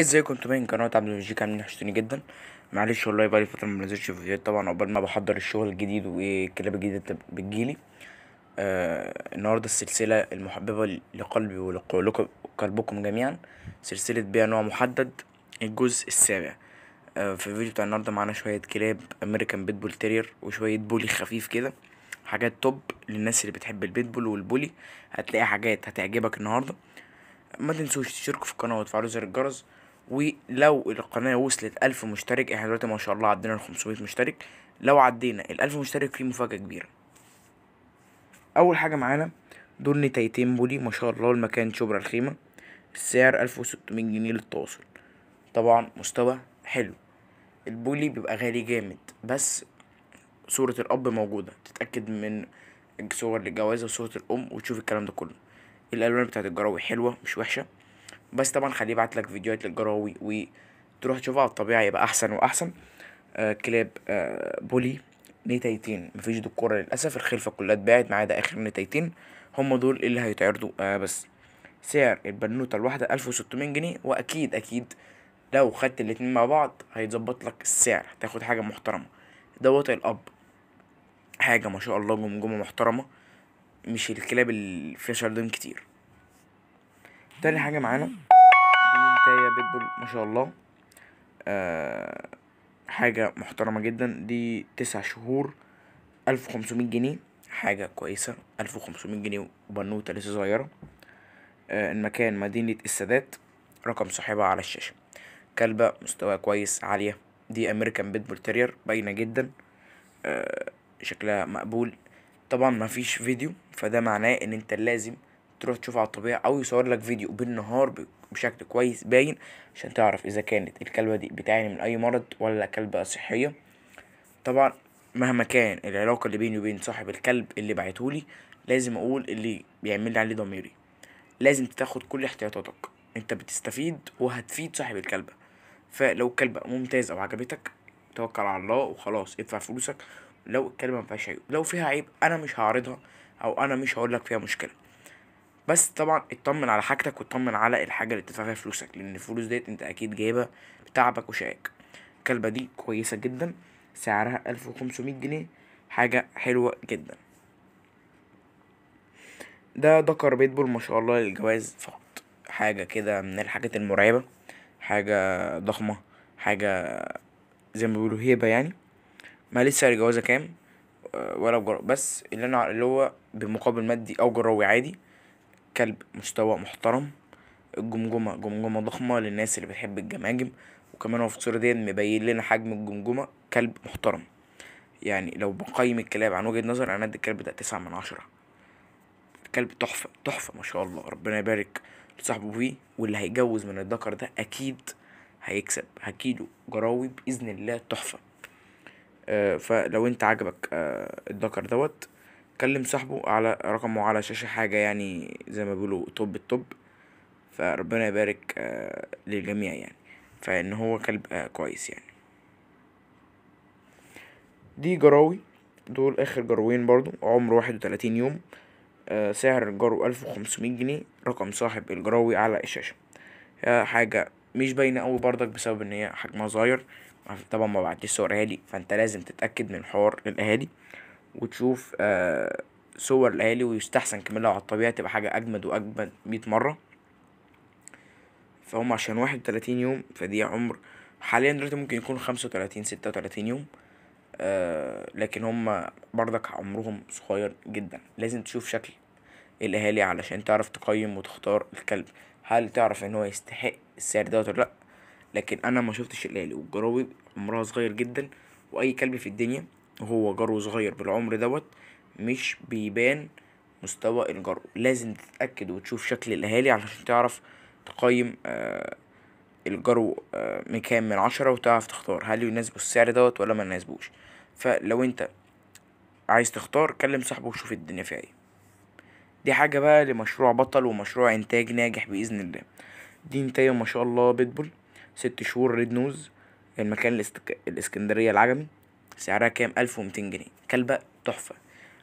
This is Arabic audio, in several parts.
ازيكم انتوا من قناه عبد المجيد عاملين وحشتوني جدا معلش والله بقالي فتره ما بنزلش فيديوهات طبعا عقبال ما بحضر الشغل الجديد والكلاب الجديده بتجيلي آه النهارده السلسله المحببه لقلبي ولقلبكم جميعا سلسله بيع نوع محدد الجزء السابع آه في الفيديو بتاع النهارده معانا شويه كلاب امريكان بيتبول تيرير وشويه بولي خفيف كده حاجات توب للناس اللي بتحب البيتبول والبولي هتلاقي حاجات هتعجبك النهارده ما تنسوش تشتركوا في القناه وتفعلوا زر الجرس ولو القناة وصلت ألف مشترك احنا دلوقتي ما شاء الله عدينا الخمسمية مشترك لو عدينا الألف مشترك في مفاجأة كبيرة أول حاجة معانا دول نتايتين بولي ما شاء الله المكان شبرا الخيمة السعر ألف وستمية جنيه للتواصل طبعا مستوى حلو البولي بيبقى غالي جامد بس صورة الأب موجودة تتأكد من صور الجوازة وصورة الأم وتشوف الكلام ده كله الألوان بتاعت الجراوي حلوة مش وحشة بس طبعا خليه يبعت لك فيديوهات للجراوي وتروح تشوفها على الطبيعه يبقى احسن واحسن آه كلاب آه بولي نتايتين مفيش دكوره للاسف الخلفه كلها اتباعت ما عدا اخر نتايتين هم دول اللي هيتعرضوا آه بس سعر البنوته الواحده ألف وستمية جنيه واكيد اكيد لو خدت الاتنين مع بعض هيتظبط لك السعر تاخد حاجه محترمه دوت الاب حاجه ما شاء الله جمجمه محترمه مش الكلاب اللي فيها شردين كتير تاني حاجة معانا دي بيتبول ما شاء الله آه حاجة محترمة جدا دي تسع شهور ألف وخمسمية جنيه حاجة كويسة ألف وخمسمية جنيه وبنوتة لسه صغيرة آه المكان مدينة السادات رقم صاحبها على الشاشة كلبة مستوى كويس عالية دي أمريكان بيتبول تيرير باينة جدا آه شكلها مقبول طبعا مفيش فيديو فده معناه ان انت لازم تروح تشوفه على الطبيعة او يصور لك فيديو بالنهار بشكل كويس باين عشان تعرف اذا كانت الكلبة دي بتعاني من اي مرض ولا كلبة صحية طبعا مهما كان العلاقة اللي بيني وبين صاحب الكلب اللي بعتهولي لازم اقول اللي بيعمل لي عليه ضميري لازم تاخد كل احتياطاتك انت بتستفيد وهتفيد صاحب الكلبة فلو الكلبة ممتازة وعجبتك توكل على الله وخلاص ادفع فلوسك لو الكلبة مفيهاش عيب لو فيها عيب انا مش هعرضها او انا مش هقولك فيها مشكله بس طبعا اطمن على حاجتك واطمن على الحاجه اللي بتدفع فيها فلوسك لان الفلوس ديت انت اكيد جايبها بتعبك وشقاك الكلبه دي كويسه جدا سعرها ألف وخمسمية جنيه حاجه حلوه جدا ده دكر بيتبول ما شاء الله للجواز فقط حاجه كده من الحاجات المرعبه حاجه ضخمه حاجه زي ما بيقولوا هيبه يعني ما لسه الجوازه كام آه، ولا بجر... بس اللي انا اللي هو بمقابل مادي او جراوي عادي كلب مستوى محترم الجمجمة جمجمة ضخمة للناس اللي بتحب الجماجم وكمان هو في الصورة ديت مبين لنا حجم الجمجمة كلب محترم يعني لو بقيم الكلاب عن وجهة نظر انا ادي الكلب ده تسعة من عشرة كلب تحفة تحفة ما شاء الله ربنا يبارك لصاحبه فيه واللي هيجوز من الذكر ده اكيد هيكسب هكيله جراوي باذن الله تحفة آه فلو انت عجبك آه الذكر دوت كلم صاحبه على رقمه على شاشة حاجة يعني زي ما بيقولوا توب التوب فربنا يبارك آه، للجميع يعني فان هو كلب آه، كويس يعني دي جراوي دول اخر جروين برضو عمر واحد وتلاتين يوم آه، سعر الجرو الف وخمسمية جنيه رقم صاحب الجراوي على الشاشة هي حاجة مش باينة اوي برضك بسبب ان هي حجمها صغير طبعا ما بعتش صور اهالي فانت لازم تتأكد من حوار الاهالي وتشوف آه، صور ليالي ويستحسن كمان لو على الطبيعة تبقى حاجة أجمد وأجمد مية مرة فهم عشان واحد وتلاتين يوم فدي عمر حاليا دلوقتي ممكن يكون خمسة وتلاتين ستة وتلاتين يوم آه، لكن هم برضك عمرهم صغير جدا لازم تشوف شكل الأهالي علشان تعرف تقيم وتختار الكلب هل تعرف ان هو يستحق السعر ده ولا لأ لكن أنا ما شفتش الأهالي والجراوي عمرها صغير جدا وأي كلب في الدنيا هو جرو صغير بالعمر دوت مش بيبان مستوى الجرو لازم تتأكد وتشوف شكل الأهالي علشان تعرف تقيم آه، الجرو آه، من كام من عشرة وتعرف تختار هل يناسبه السعر دوت ولا ما يناسبوش فلو انت عايز تختار كلم صاحبه وشوف الدنيا فيها ايه دي حاجة بقى لمشروع بطل ومشروع انتاج ناجح بإذن الله دي انتاج ما شاء الله بيتبول ست شهور ريد نوز المكان الاسكندرية العجمي سعرها كام ألف ومتين جنيه كلبة تحفة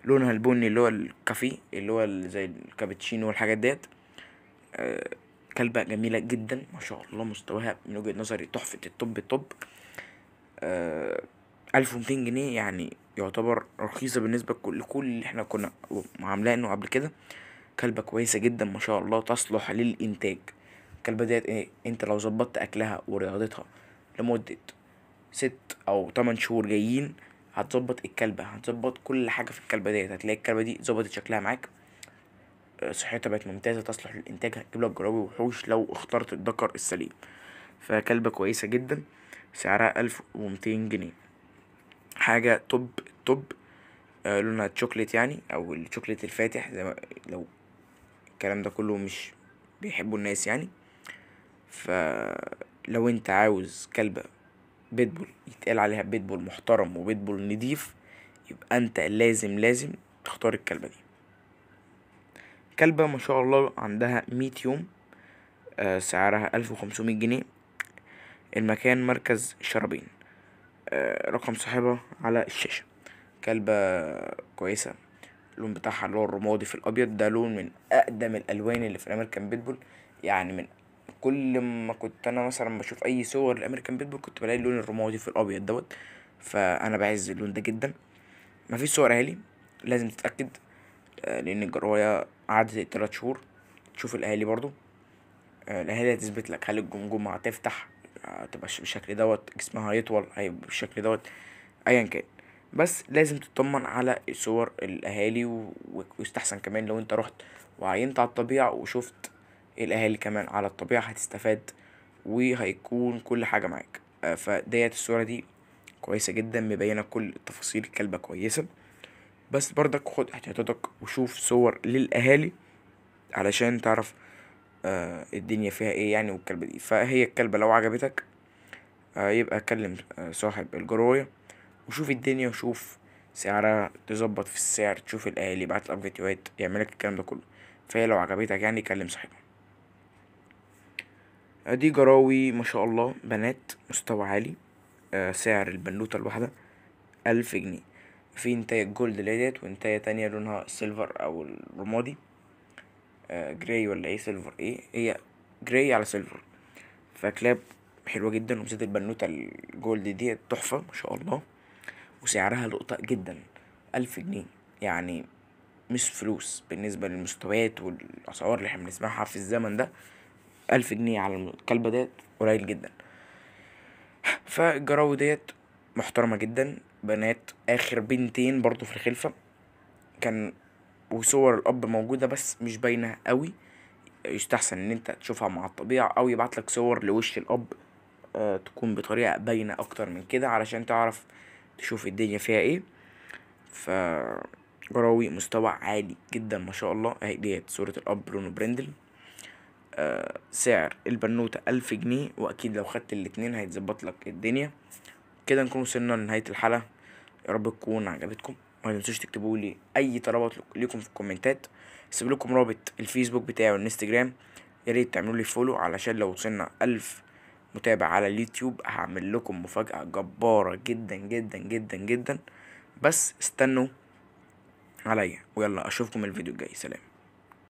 لونها البني اللي هو الكافيه اللي هو زي الكابتشينو والحاجات ديت آه، كلبة جميلة جدا ما شاء الله مستواها من وجهة نظري تحفة الطب الطب آه، ألف ومتين جنيه يعني يعتبر رخيصة بالنسبة لكل اللي احنا كنا عاملينه قبل كده كلبة كويسة جدا ما شاء الله تصلح للإنتاج الكلبة ديت ايه انت لو ظبطت أكلها ورياضتها لمدة ست او تمن شهور جايين هتظبط الكلبة هتظبط كل حاجة في الكلبة ديت هتلاقي الكلبة دي ظبطت شكلها معاك آه، صحتها بقت ممتازة تصلح للإنتاج هتجيبلك جرابي وحوش لو اخترت الدكر السليم فكلبة كويسة جدا سعرها ألف ومتين جنيه حاجة توب توب آه، لونها تشوكليت يعني أو التشوكلت الفاتح زي ما لو الكلام ده كله مش بيحبوا الناس يعني فلو انت عاوز كلبة بيتبول يتقال عليها بيتبول محترم وبيتبول نضيف يبقى انت لازم لازم تختار الكلبة دي كلبة ما شاء الله عندها مية يوم آه، سعرها ألف وخمسمية جنيه المكان مركز شرابين آه، رقم صاحبها على الشاشة كلبة كويسة اللون بتاعها اللي هو الرمادي في الأبيض ده لون من أقدم الألوان اللي في الأمريكان بيتبول يعني من كل ما كنت انا مثلا بشوف اي صور الامريكان بيتبول كنت بلاقي اللون الرمادي في الابيض دوت فانا بعز اللون ده جدا مفيش صور اهالي لازم تتاكد آه، لان الجرايه قعدت تلات شهور تشوف الاهالي برضو آه، الاهالي هتثبت لك هل الجمجمه هتفتح هتبقى آه، بالشكل دوت جسمها هيطول هيبقى بالشكل دوت ايا كان بس لازم تطمن على صور الاهالي ويستحسن كمان لو انت رحت وعينت على الطبيعه وشفت الاهالي كمان على الطبيعة هتستفاد وهيكون كل حاجة معاك آه، فديت الصورة دي كويسة جدا مبينة كل تفاصيل الكلبة كويسة بس بردك خد احتياطاتك وشوف صور للأهالي علشان تعرف آه، الدنيا فيها ايه يعني والكلبة دي فهي الكلبة لو عجبتك آه، يبقى كلم صاحب الجروية وشوف الدنيا وشوف سعرها تظبط في السعر تشوف الأهالي يبعتلك فيديوهات يعملك الكلام ده كله فهي لو عجبتك يعني كلم صاحبها دي جراوي ما شاء الله بنات مستوى عالي آه، سعر البنوتة الواحدة ألف جنيه في انتاية جولد اللي ديت وانتاية تانية لونها سيلفر أو الرمادي آه، جراي ولا ايه سيلفر ايه هي جراي على سيلفر فكلاب حلوة جدا وبالذات البنوتة الجولد ديت تحفة ما شاء الله وسعرها لقطة جدا ألف جنيه يعني مش فلوس بالنسبة للمستويات والأسعار اللي احنا بنسمعها في الزمن ده ألف جنيه على الكلبة ديت قليل جدا فالجراوي ديت محترمة جدا بنات آخر بنتين برضو في الخلفة كان وصور الأب موجودة بس مش باينة قوي يستحسن إن أنت تشوفها مع الطبيعة أو يبعتلك صور لوش الأب آه، تكون بطريقة باينة أكتر من كده علشان تعرف تشوف الدنيا فيها إيه ف جراوي مستوى عالي جدا ما شاء الله اهي ديت صورة الأب لونه برندل سعر البنوتة ألف جنيه وأكيد لو خدت الاتنين هيتظبط لك الدنيا كده نكون وصلنا لنهاية الحلقة يا رب تكون عجبتكم ما تنسوش تكتبوا لي أي طلبات ليكم في الكومنتات سيب لكم رابط الفيسبوك بتاعي والانستجرام يا ريت تعملوا لي فولو علشان لو وصلنا ألف متابع على اليوتيوب هعمل لكم مفاجأة جبارة جدا جدا جدا جدا بس استنوا عليا ويلا اشوفكم الفيديو الجاي سلام